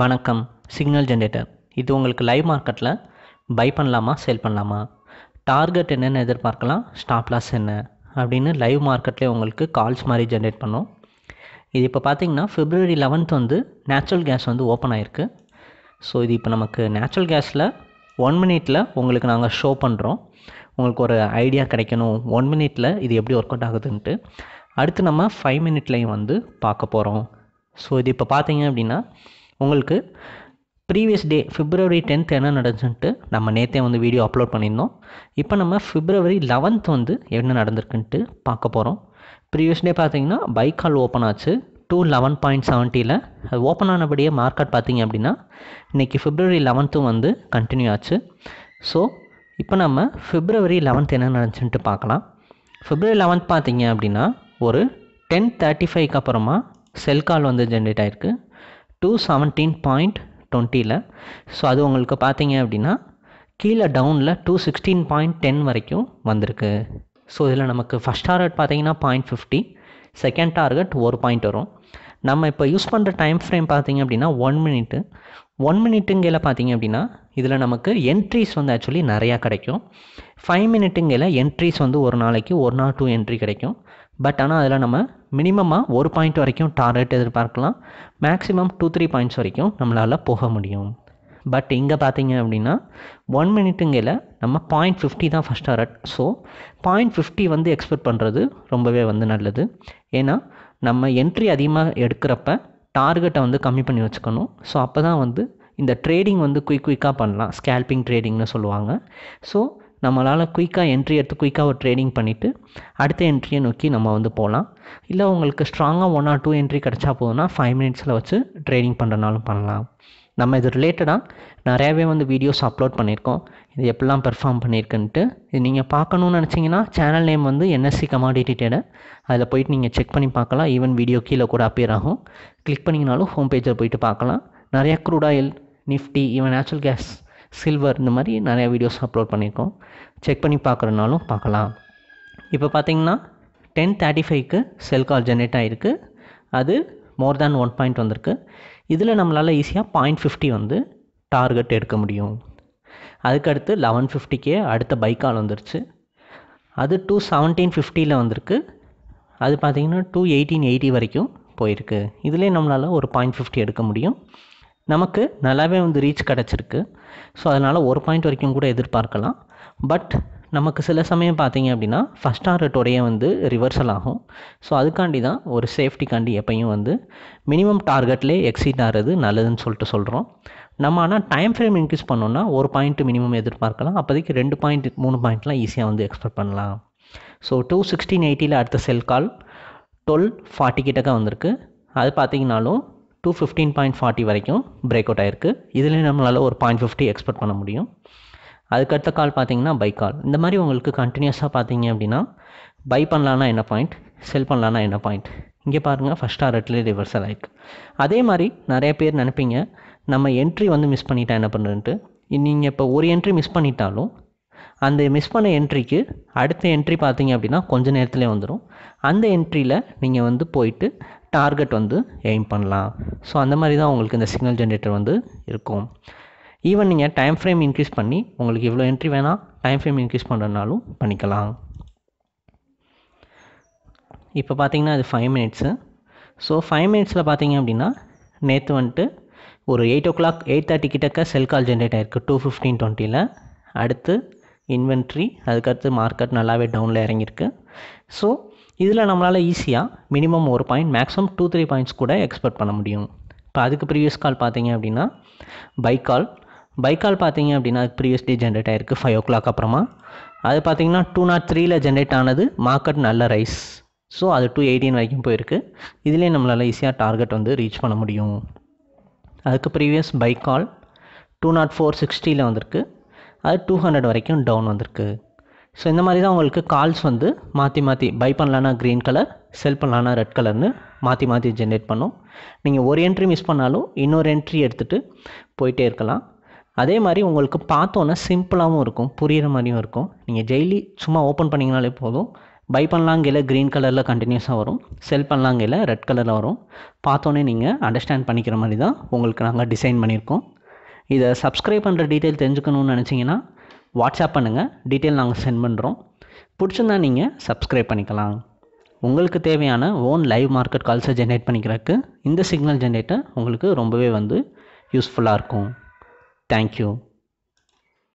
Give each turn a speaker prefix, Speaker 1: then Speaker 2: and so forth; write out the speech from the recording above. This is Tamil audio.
Speaker 1: வணக்கம் சிக்னல் ஜென்ரேட்டர் இது உங்களுக்கு லைவ் மார்க்கெட்டில் பை பண்ணலாமா சேல் பண்ணலாமா டார்கெட் என்னென்னு எதிர்பார்க்கலாம் ஸ்டாப் லாஸ் என்ன அப்படின்னு லைவ் மார்க்கெட்லேயே உங்களுக்கு கால்ஸ் மாதிரி ஜென்ரேட் பண்ணும் இது இப்போ பார்த்தீங்கன்னா ஃபிப்ரவரி லெவன்த் வந்து நேச்சுரல் கேஸ் வந்து ஓப்பன் ஆகிருக்கு ஸோ இது இப்போ நமக்கு நேச்சுரல் கேஸில் ஒன் மினிட்டில் உங்களுக்கு நாங்கள் ஷோ பண்ணுறோம் உங்களுக்கு ஒரு ஐடியா கிடைக்கணும் ஒன் மினிட்டில் இது எப்படி ஒர்க் அவுட் ஆகுதுன்ட்டு அடுத்து நம்ம ஃபைவ் மினிட்லேயும் வந்து பார்க்க போகிறோம் ஸோ இது இப்போ பார்த்தீங்க அப்படின்னா உங்களுக்கு ப்ரீவியஸ் டே ஃபிப்ரவரி டென்த் என்ன நடந்துச்சுன்ட்டு நம்ம நேற்றே வந்து வீடியோ அப்லோட் பண்ணியிருந்தோம் இப்போ நம்ம ஃபிப்ரவரி லெவன்த் வந்து என்ன நடந்திருக்குன்ட்டு பார்க்க போகிறோம் ப்ரீவியஸ் டே பார்த்தீங்கன்னா பைக் கால் ஓப்பன் ஆச்சு டூ லெவன் பாயிண்ட் செவன்ட்டியில் அது ஓப்பன் ஆனபடியே மார்க்கெட் பார்த்தீங்க அப்படின்னா இன்றைக்கி ஃபிப்ரவரி லெவன்த்தும் வந்து கண்டினியூ ஆச்சு ஸோ இப்போ நம்ம ஃபிப்ரவரி லெவன்த் என்ன நடந்துச்சுன்ட்டு பார்க்கலாம் ஃபிப்ரவரி லெவன்த் பார்த்தீங்க அப்படின்னா ஒரு டென் தேர்ட்டி ஃபைவ்க்கு அப்புறமா செல் கால் வந்து ஜென்ரேட் ஆகிருக்கு டூ செவன்டீன் பாயிண்ட் டுவெண்ட்டியில் ஸோ அது உங்களுக்கு பார்த்தீங்க அப்படின்னா கீழே டவுனில் டூ சிக்ஸ்டீன் பாயிண்ட் டென் வரைக்கும் வந்திருக்கு ஸோ இதில் நமக்கு ஃபஸ்ட் டார்கெட் பார்த்தீங்கன்னா பாயிண்ட் ஃபிஃப்டி செகண்ட் டார்கெட் ஒரு பாயிண்ட் வரும் நம்ம இப்போ யூஸ் பண்ணுற டைம் ஃப்ரேம் பார்த்தீங்க அப்படின்னா ஒன் மினிட்டு ஒன் மினிட்டுங்கையில் பார்த்தீங்க அப்படின்னா இதில் நமக்கு என்ட்ரிஸ் வந்து ஆக்சுவலி நிறையா கிடைக்கும் ஃபைவ் மினிட்டுங்கையில் என்ட்ரிஸ் வந்து ஒரு நாளைக்கு ஒரு நாள் டூ என்ட்ரி கிடைக்கும் பட் ஆனால் அதில் நம்ம மினிமமாக ஒரு பாயிண்ட் வரைக்கும் டார்கெட் எதிர்பார்க்கலாம் மேக்ஸிமம் டூ த்ரீ பாயிண்ட்ஸ் வரைக்கும் நம்மளால் போக முடியும் பட் இங்கே பார்த்தீங்க அப்படின்னா ஒன் மினிட்டுங்கையில் நம்ம பாயிண்ட் ஃபிஃப்டி தான் first target so point fifty வந்து எக்ஸ்பெக்ட் பண்ணுறது ரொம்பவே வந்து நல்லது ஏன்னா நம்ம என்ட்ரி அதிகமாக எடுக்கிறப்ப டார்கெட்டை வந்து கம்மி பண்ணி வச்சுக்கணும் ஸோ அப்போ தான் வந்து இந்த ட்ரேடிங் வந்து குயிக் குயிக்காக பண்ணலாம் ஸ்கேல்பிங் ட்ரேடிங்னு சொல்லுவாங்க ஸோ நம்மளால் குயிக்காக என்ட்ரி எடுத்து குயிக்காக ஒரு ட்ரேடிங் பண்ணிவிட்டு அடுத்த என்ட்ரியை நோக்கி நம்ம வந்து போகலாம் இல்லை உங்களுக்கு ஸ்ட்ராங்காக ஒன் ஆர் டூ என்ட்ரி கிடச்சா போதும்னா ஃபைவ் மினிட்ஸில் வச்சு ட்ரேடிங் பண்ணுறனாலும் பண்ணலாம் நம்ம இது ரிலேட்டடாக நிறையாவே வந்து வீடியோஸ் அப்லோட் பண்ணியிருக்கோம் இது எப்படிலாம் பெர்ஃபார்ம் பண்ணியிருக்குன்ட்டு இது நீங்கள் பார்க்கணுன்னு நினச்சிங்கன்னா சேனல் நேம் வந்து என்எஸ்சி கமாடிட்டி டேடர் அதில் போயிட்டு நீங்கள் செக் பண்ணி பார்க்கலாம் ஈவன் வீடியோ கீழே கூட அப்பியர் ஆகும் க்ளிக் பண்ணிங்கனாலும் ஹோம் பேஜில் போயிட்டு பார்க்கலாம் நிறையா crude oil Nifty even natural gas silver இந்த மாதிரி நிறையா வீடியோஸ் அப்லோட் பண்ணியிருக்கோம் செக் பண்ணி பார்க்குறனாலும் பார்க்கலாம் இப்போ பார்த்தீங்கன்னா டென் தேர்ட்டி ஃபைவ்க்கு செல் கால் ஜென்ரேட் ஆகிருக்கு அது மோர் தேன் ஒன் பாயிண்ட் வந்திருக்கு இதில் நம்மளால் ஈஸியாக பாயிண்ட் ஃபிஃப்டி வந்து டார்கெட் எடுக்க முடியும் அதுக்கடுத்து லெவன் ஃபிஃப்டிக்கே அடுத்த பைக் கால் வந்துருச்சு அது டூ செவன்டீன் ஃபிஃப்டியில் வந்திருக்கு அது பார்த்திங்கன்னா டூ எயிட்டீன் எயிட்டி வரைக்கும் போயிருக்கு இதிலே நம்மளால் ஒரு பாயிண்ட் ஃபிஃப்டி எடுக்க முடியும் நமக்கு நல்லாவே வந்து ரீச் கிடச்சிருக்கு ஸோ அதனால் ஒரு பாயிண்ட் வரைக்கும் கூட எதிர்பார்க்கலாம் பட் நமக்கு சில சமயம் பார்த்தீங்க அப்படின்னா ஃபஸ்ட் டார்கெட்டோடைய வந்து ரிவர்சல் ஆகும் ஸோ அதுக்காண்டி தான் ஒரு சேஃப்டிக்காண்டி எப்பையும் வந்து மினிமம் டார்கெட்லேயே எக்ஸீட் ஆகிறது நல்லதுன்னு சொல்லிட்டு சொல்கிறோம் நம்ம ஆனால் டைம் ஃப்ரேம் இன்க்ரீஸ் பண்ணோன்னா ஒரு பாயிண்ட் மினிமம் எதிர்பார்க்கலாம் அப்போதைக்கு ரெண்டு பாயிண்ட் மூணு பாயிண்ட்லாம் ஈஸியாக வந்து எக்ஸ்பெக்ட் பண்ணலாம் ஸோ டூ சிக்ஸ்டீன் எயிட்டியில் அடுத்த செல் கால் டுவெல் ஃபார்ட்டி கிட்டக்க வந்திருக்கு அது பார்த்தீங்கனாலும் டூ ஃபிஃப்டீன் பாயிண்ட் ஃபார்ட்டி வரைக்கும் பிரேக் அவுட் ஆயிருக்கு இதுலேயும் நம்மளால் ஒரு பாயிண்ட் ஃபிஃப்டி எக்ஸ்பெக்ட் பண்ண முடியும் அதுக்கடுத்த கால் பார்த்தீங்கன்னா பை கால் இந்த மாதிரி உங்களுக்கு கண்டினியூஸாக பார்த்தீங்க அப்படின்னா பை பண்ணலான்னா என்ன பாயிண்ட் செல் பண்ணலான்னா என்ன பாயிண்ட் இங்கே பாருங்கள் ஃபஸ்ட் ஆர்ட்லேயே ரிவர்சல் ஆகிருக்கு அதே மாதிரி நிறைய பேர் நினைப்பீங்க நம்ம என்ட்ரி வந்து மிஸ் பண்ணிட்டா என்ன பண்ணுறேன்ட்டு நீங்கள் இப்போ ஒரு என்ட்ரி மிஸ் பண்ணிட்டாலும் அந்த மிஸ் பண்ண என்ட்ரிக்கு அடுத்த என்ட்ரி பார்த்தீங்க அப்படின்னா கொஞ்ச நேரத்துலேயே வந்துடும் அந்த என்ட்ரியில் நீங்கள் வந்து போயிட்டு டார்கெட் வந்து எய்ம் பண்ணலாம் ஸோ அந்த மாதிரி தான் உங்களுக்கு இந்த சிக்னல் ஜென்ரேட்டர் வந்து இருக்கும் ஈவன் நீங்கள் டைம் ஃப்ரேம் இன்க்ரீஸ் பண்ணி உங்களுக்கு இவ்வளோ என்ட்ரி வேணால் டைம் ஃப்ரேம் இன்க்ரீஸ் பண்ணுறதுனாலும் பண்ணிக்கலாம் இப்போ பார்த்தீங்கன்னா இது ஃபைவ் மினிட்ஸு ஸோ ஃபைவ் மினிட்ஸில் பார்த்தீங்க அப்படின்னா நேற்று வந்துட்டு ஒரு eight o'clock eight thirty கிட்டக்க செல் கால் ஜென்ரேட் ஆகிருக்கு டூ ஃபிஃப்டீன் டுவெண்ட்டியில் அடுத்து இன்வென்ட்ரி அதுக்கடுத்து மார்க்கெட் நல்லாவே டவுனில் இறங்கியிருக்கு ஸோ இதில் நம்மளால் ஈஸியாக மினிமம் ஒரு point maximum two three points கூட எக்ஸ்பெக்ட் பண்ண முடியும் இப்போ அதுக்கு ப்ரீவியஸ் கால் பார்த்தீங்க அப்படின்னா பைக்கால் கால் பார்த்தீங்க அப்படின்னா அது ப்ரீவியஸ் டே ஜென்ரேட் ஆகிருக்கு ஃபைவ் ஓ கிளாக் அப்புறமா அது பார்த்தீங்கன்னா டூ நாட் த்ரீல ஜென்ரேட் ஆனது மார்க்கெட் நல்ல ரைஸ் ஸோ அது டூ எயிட்டீன் வரைக்கும் போயிருக்கு இதுலேயே நம்மளால் ஈஸியாக டார்கெட் வந்து ரீச் பண்ண முடியும் அதுக்கு previous call two not four சிக்ஸ்டியில் வந்திருக்கு அது டூ ஹண்ட்ரட் வரைக்கும் டவுன் வந்திருக்கு ஸோ இந்த மாதிரி தான் உங்களுக்கு கால்ஸ் வந்து மாற்றி மாற்றி பை பண்ணலான்னா க்ரீன் கலர் செல் பண்ணலானா ரெட் கலர்னு மாற்றி மாற்றி ஜென்ரேட் பண்ணும் நீங்கள் ஒரு என்ட்ரி மிஸ் பண்ணாலும் இன்னொரு என்ட்ரி எடுத்துகிட்டு போயிட்டே இருக்கலாம் அதே மாதிரி உங்களுக்கு பார்த்தோன்னா சிம்பிளாகவும் இருக்கும் புரிகிற மாதிரியும் இருக்கும் நீங்கள் டெய்லி சும்மா ஓப்பன் பண்ணிங்கனாலே போதும் பை பண்ணலாங்கையில் க்ரீன் கலரில் கண்டினியூஸாக வரும் செல் பண்ணலாங்கையில் ரெட் கலரில் வரும் பார்த்தோன்னே நீங்கள் அண்டர்ஸ்டாண்ட் பண்ணிக்கிற மாதிரி தான் உங்களுக்கு நாங்கள் டிசைன் பண்ணியிருக்கோம் இதை சப்ஸ்கிரைப் பண்ணுற டீட்டெயில் தெரிஞ்சுக்கணும்னு நினச்சிங்கன்னா வாட்ஸ்அப் பண்ணுங்கள் டீட்டெயில் நாங்கள் சென்ட் பண்ணுறோம் பிடிச்சிருந்தா நீங்கள் சப்ஸ்கிரைப் பண்ணிக்கலாம் உங்களுக்கு தேவையான ஓன் லைவ் மார்க்கெட் கால்ஸை ஜென்ரேட் பண்ணிக்கிறதுக்கு இந்த சிக்னல் ஜென்ரேட்டர் உங்களுக்கு ரொம்பவே வந்து யூஸ்ஃபுல்லாக இருக்கும் தேங்க்யூ